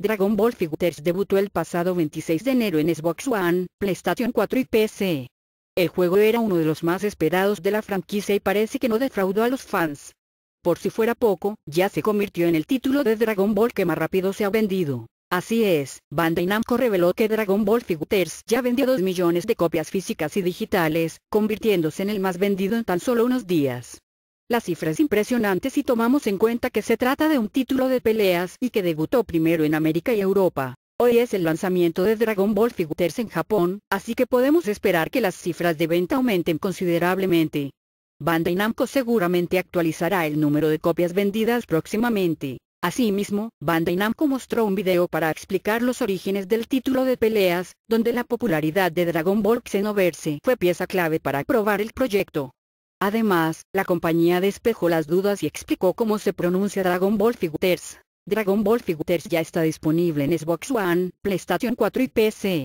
Dragon Ball Fighters debutó el pasado 26 de enero en Xbox One, PlayStation 4 y PC. El juego era uno de los más esperados de la franquicia y parece que no defraudó a los fans. Por si fuera poco, ya se convirtió en el título de Dragon Ball que más rápido se ha vendido. Así es, Bandai Namco reveló que Dragon Ball Fighters ya vendió 2 millones de copias físicas y digitales, convirtiéndose en el más vendido en tan solo unos días. La cifra es impresionante si tomamos en cuenta que se trata de un título de peleas y que debutó primero en América y Europa. Hoy es el lanzamiento de Dragon Ball Figures en Japón, así que podemos esperar que las cifras de venta aumenten considerablemente. Bandai Namco seguramente actualizará el número de copias vendidas próximamente. Asimismo, Bandai Namco mostró un video para explicar los orígenes del título de peleas, donde la popularidad de Dragon Ball Xenoverse fue pieza clave para aprobar el proyecto. Además, la compañía despejó las dudas y explicó cómo se pronuncia Dragon Ball Figures. Dragon Ball Figures ya está disponible en Xbox One, PlayStation 4 y PC.